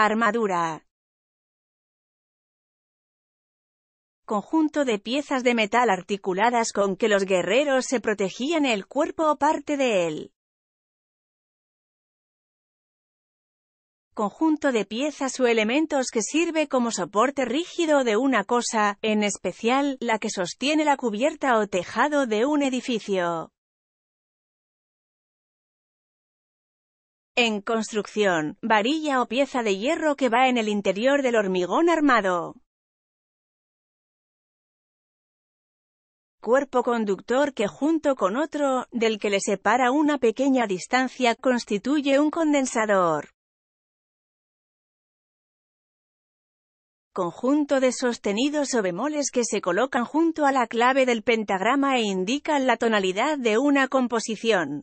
Armadura. Conjunto de piezas de metal articuladas con que los guerreros se protegían el cuerpo o parte de él. conjunto de piezas o elementos que sirve como soporte rígido de una cosa, en especial, la que sostiene la cubierta o tejado de un edificio. En construcción, varilla o pieza de hierro que va en el interior del hormigón armado. Cuerpo conductor que junto con otro, del que le separa una pequeña distancia, constituye un condensador. Conjunto de sostenidos o bemoles que se colocan junto a la clave del pentagrama e indican la tonalidad de una composición.